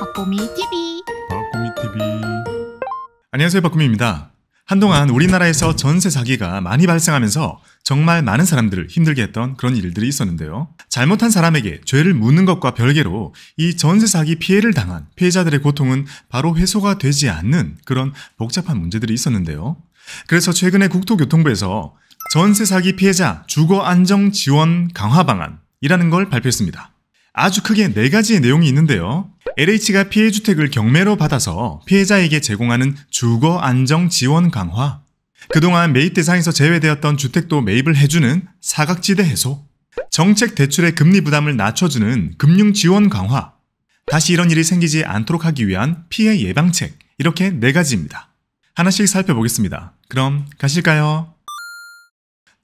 박보미 TV. 박보미 TV. 안녕하세요, 박보미입니다. 한동안 우리나라에서 전세 사기가 많이 발생하면서 정말 많은 사람들을 힘들게 했던 그런 일들이 있었는데요. 잘못한 사람에게 죄를 묻는 것과 별개로 이 전세 사기 피해를 당한 피해자들의 고통은 바로 해소가 되지 않는 그런 복잡한 문제들이 있었는데요. 그래서 최근에 국토교통부에서 전세 사기 피해자 주거 안정 지원 강화 방안 이라는 걸 발표했습니다. 아주 크게 네 가지의 내용이 있는데요. LH가 피해 주택을 경매로 받아서 피해자에게 제공하는 주거 안정 지원 강화, 그동안 매입 대상에서 제외되었던 주택도 매입을 해주는 사각지대 해소, 정책 대출의 금리 부담을 낮춰주는 금융 지원 강화, 다시 이런 일이 생기지 않도록 하기 위한 피해 예방책, 이렇게 네 가지입니다. 하나씩 살펴보겠습니다. 그럼 가실까요?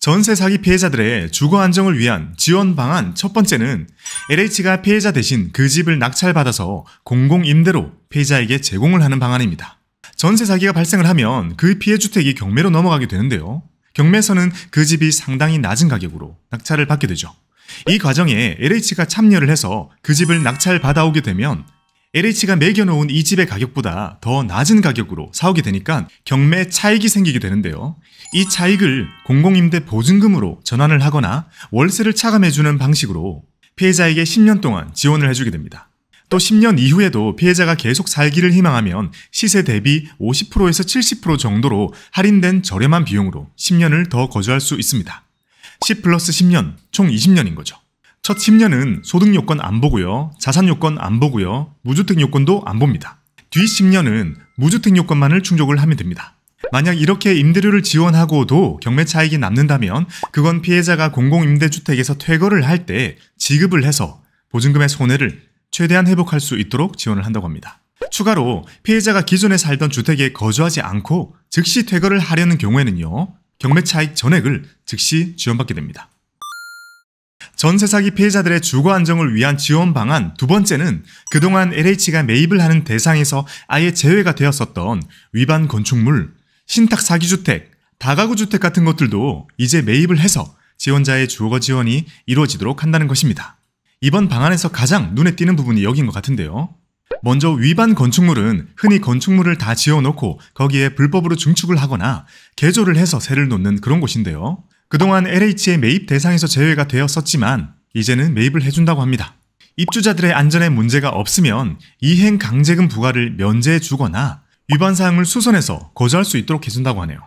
전세 사기 피해자들의 주거 안정을 위한 지원 방안 첫 번째는 LH가 피해자 대신 그 집을 낙찰받아서 공공임대로 피해자에게 제공을 하는 방안입니다. 전세 사기가 발생을 하면 그 피해 주택이 경매로 넘어가게 되는데요. 경매에서는 그 집이 상당히 낮은 가격으로 낙찰을 받게 되죠. 이 과정에 LH가 참여를 해서 그 집을 낙찰받아오게 되면 LH가 매겨놓은 이 집의 가격보다 더 낮은 가격으로 사오게 되니까 경매 차익이 생기게 되는데요. 이 차익을 공공임대 보증금으로 전환을 하거나 월세를 차감해주는 방식으로 피해자에게 10년 동안 지원을 해주게 됩니다. 또 10년 이후에도 피해자가 계속 살기를 희망하면 시세 대비 50%에서 70% 정도로 할인된 저렴한 비용으로 10년을 더 거주할 수 있습니다. 10 플러스 10년, 총 20년인 거죠. 첫 10년은 소득 요건 안 보고요. 자산 요건 안 보고요. 무주택 요건도 안 봅니다. 뒤 10년은 무주택 요건만을 충족을 하면 됩니다. 만약 이렇게 임대료를 지원하고도 경매 차익이 남는다면 그건 피해자가 공공임대주택에서 퇴거를 할 때 지급을 해서 보증금의 손해를 최대한 회복할 수 있도록 지원을 한다고 합니다. 추가로 피해자가 기존에 살던 주택에 거주하지 않고 즉시 퇴거를 하려는 경우에는요. 경매 차익 전액을 즉시 지원받게 됩니다. 전세사기 피해자들의 주거 안정을 위한 지원 방안 두 번째는 그동안 LH가 매입을 하는 대상에서 아예 제외가 되었었던 위반 건축물, 신탁 사기주택, 다가구 주택 같은 것들도 이제 매입을 해서 지원자의 주거 지원이 이루어지도록 한다는 것입니다. 이번 방안에서 가장 눈에 띄는 부분이 여기인 것 같은데요. 먼저 위반 건축물은 흔히 건축물을 다 지어놓고 거기에 불법으로 증축을 하거나 개조를 해서 세를 놓는 그런 곳인데요. 그동안 LH의 매입 대상에서 제외가 되었었지만 이제는 매입을 해준다고 합니다. 입주자들의 안전에 문제가 없으면 이행 강제금 부과를 면제해 주거나 위반 사항을 수선해서 거절할 수 있도록 해준다고 하네요.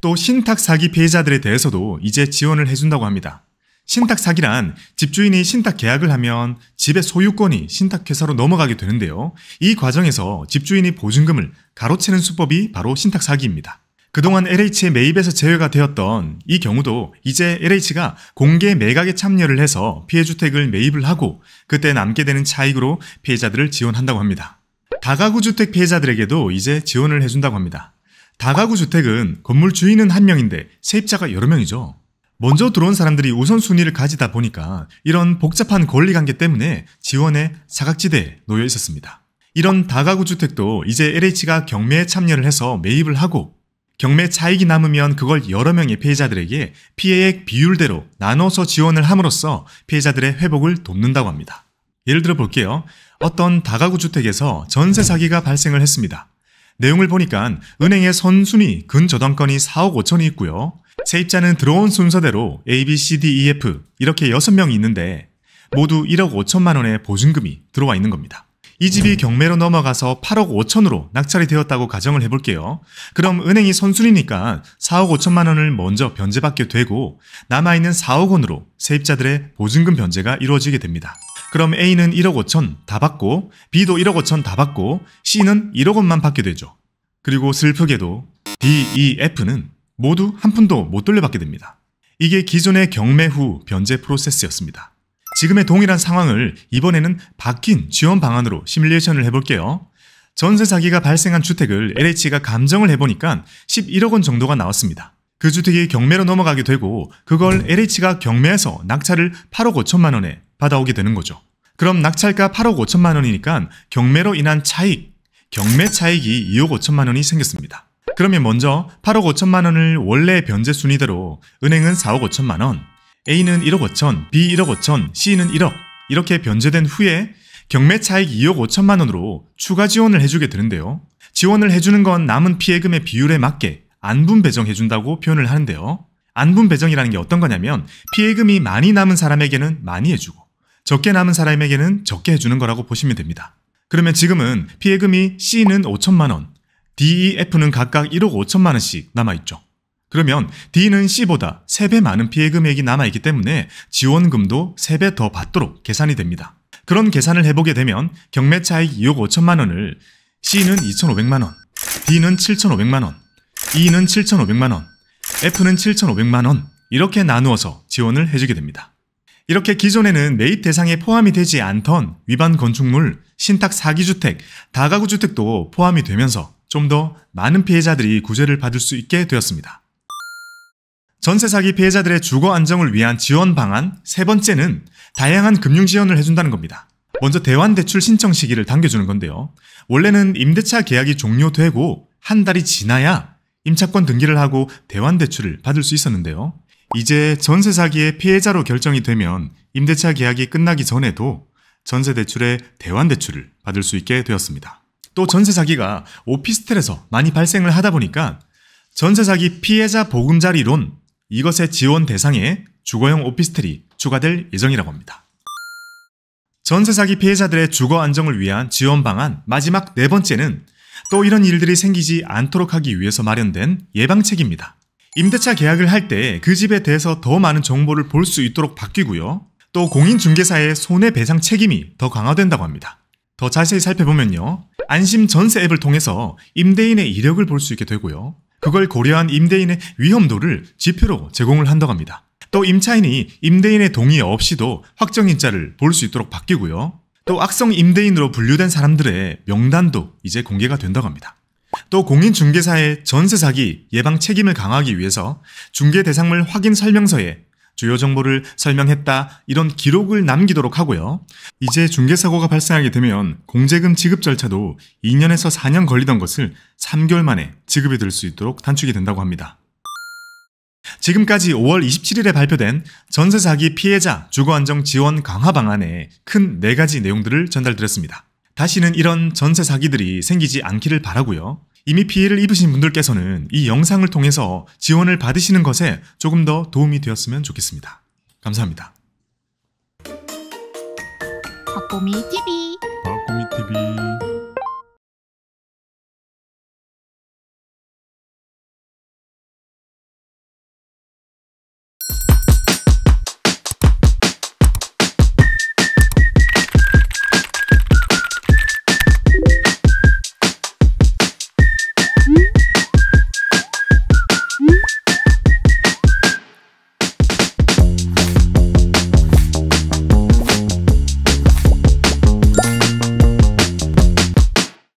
또 신탁 사기 피해자들에 대해서도 이제 지원을 해준다고 합니다. 신탁 사기란 집주인이 신탁 계약을 하면 집의 소유권이 신탁회사로 넘어가게 되는데요. 이 과정에서 집주인이 보증금을 가로채는 수법이 바로 신탁 사기입니다. 그동안 LH의 매입에서 제외가 되었던 이 경우도 이제 LH가 공개 매각에 참여를 해서 피해 주택을 매입을 하고 그때 남게 되는 차익으로 피해자들을 지원한다고 합니다. 다가구 주택 피해자들에게도 이제 지원을 해준다고 합니다. 다가구 주택은 건물 주인은 한 명인데 세입자가 여러 명이죠. 먼저 들어온 사람들이 우선순위를 가지다 보니까 이런 복잡한 권리관계 때문에 지원의 사각지대에 놓여 있었습니다. 이런 다가구 주택도 이제 LH가 경매에 참여를 해서 매입을 하고 경매 차익이 남으면 그걸 여러 명의 피해자들에게 피해액 비율대로 나눠서 지원을 함으로써 피해자들의 회복을 돕는다고 합니다. 예를 들어 볼게요. 어떤 다가구 주택에서 전세 사기가 발생을 했습니다. 내용을 보니까 은행의 선순위 근저당권이 4억 5천이 있고요. 세입자는 들어온 순서대로 A, B, C, D, E, F 이렇게 6명이 있는데 모두 1억 5천만 원의 보증금이 들어와 있는 겁니다. 이 집이 경매로 넘어가서 8억 5천으로 낙찰이 되었다고 가정을 해볼게요. 그럼 은행이 선순위니까 4억 5천만 원을 먼저 변제받게 되고 남아있는 4억 원으로 세입자들의 보증금 변제가 이루어지게 됩니다. 그럼 A는 1억 5천 다 받고 B도 1억 5천 다 받고 C는 1억 원만 받게 되죠. 그리고 슬프게도 D, E, F는 모두 한 푼도 못 돌려받게 됩니다. 이게 기존의 경매 후 변제 프로세스였습니다. 지금의 동일한 상황을 이번에는 바뀐 지원 방안으로 시뮬레이션을 해볼게요. 전세 사기가 발생한 주택을 LH가 감정을 해보니까 11억 원 정도가 나왔습니다. 그 주택이 경매로 넘어가게 되고 그걸 LH가 경매에서 낙찰을 8억 5천만 원에 받아오게 되는 거죠. 그럼 낙찰가 8억 5천만 원이니까 경매로 인한 차익, 경매 차익이 2억 5천만 원이 생겼습니다. 그러면 먼저 8억 5천만 원을 원래 변제 순위대로 은행은 4억 5천만 원, A는 1억 5천, B 1억 5천, C는 1억 이렇게 변제된 후에 경매 차익 2억 5천만 원으로 추가 지원을 해주게 되는데요. 지원을 해주는 건 남은 피해금의 비율에 맞게 안분 배정해준다고 표현을 하는데요. 안분 배정이라는 게 어떤 거냐면 피해금이 많이 남은 사람에게는 많이 해주고 적게 남은 사람에게는 적게 해주는 거라고 보시면 됩니다. 그러면 지금은 피해금이 C는 5천만 원, D, E, F는 각각 1억 5천만 원씩 남아있죠. 그러면 D는 C보다 3배 많은 피해 금액이 남아있기 때문에 지원금도 3배 더 받도록 계산이 됩니다. 그런 계산을 해보게 되면 경매 차익 2억 5천만 원을 C는 2,500만 원, D는 7,500만 원, E는 7,500만 원, F는 7,500만 원 이렇게 나누어서 지원을 해주게 됩니다. 이렇게 기존에는 매입 대상에 포함이 되지 않던 위반 건축물, 신탁 사기 주택, 다가구 주택도 포함이 되면서 좀 더 많은 피해자들이 구제를 받을 수 있게 되었습니다. 전세 사기 피해자들의 주거 안정을 위한 지원 방안 세 번째는 다양한 금융 지원을 해준다는 겁니다. 먼저 대환 대출 신청 시기를 당겨주는 건데요. 원래는 임대차 계약이 종료되고 한 달이 지나야 임차권 등기를 하고 대환 대출을 받을 수 있었는데요. 이제 전세 사기의 피해자로 결정이 되면 임대차 계약이 끝나기 전에도 전세 대출의 대환 대출을 받을 수 있게 되었습니다. 또 전세 사기가 오피스텔에서 많이 발생을 하다 보니까 전세 사기 피해자 보금자리론 이것의 지원 대상에 주거용 오피스텔이 추가될 예정이라고 합니다. 전세 사기 피해자들의 주거 안정을 위한 지원 방안 마지막 네 번째는 또 이런 일들이 생기지 않도록 하기 위해서 마련된 예방책입니다. 임대차 계약을 할 때 그 집에 대해서 더 많은 정보를 볼 수 있도록 바뀌고요. 또 공인중개사의 손해배상 책임이 더 강화된다고 합니다. 더 자세히 살펴보면요. 안심 전세 앱을 통해서 임대인의 이력을 볼 수 있게 되고요. 그걸 고려한 임대인의 위험도를 지표로 제공을 한다고 합니다. 또 임차인이 임대인의 동의 없이도 확정인자를 볼 수 있도록 바뀌고요. 또 악성 임대인으로 분류된 사람들의 명단도 이제 공개가 된다고 합니다. 또 공인중개사의 전세 사기 예방 책임을 강화하기 위해서 중개 대상물 확인 설명서에 주요 정보를 설명했다 이런 기록을 남기도록 하고요. 이제 중개사고가 발생하게 되면 공제금 지급 절차도 2년에서 4년 걸리던 것을 3개월 만에 지급이 될 수 있도록 단축이 된다고 합니다. 지금까지 5월 27일에 발표된 전세 사기 피해자 주거안정 지원 강화 방안에큰네 가지 내용들을 전달드렸습니다. 다시는 이런 전세 사기들이 생기지 않기를 바라고요. 이미 피해를 입으신 분들께서는 이 영상을 통해서 지원을 받으시는 것에 조금 더 도움이 되었으면 좋겠습니다. 감사합니다. 박보미 TV 박보미 TV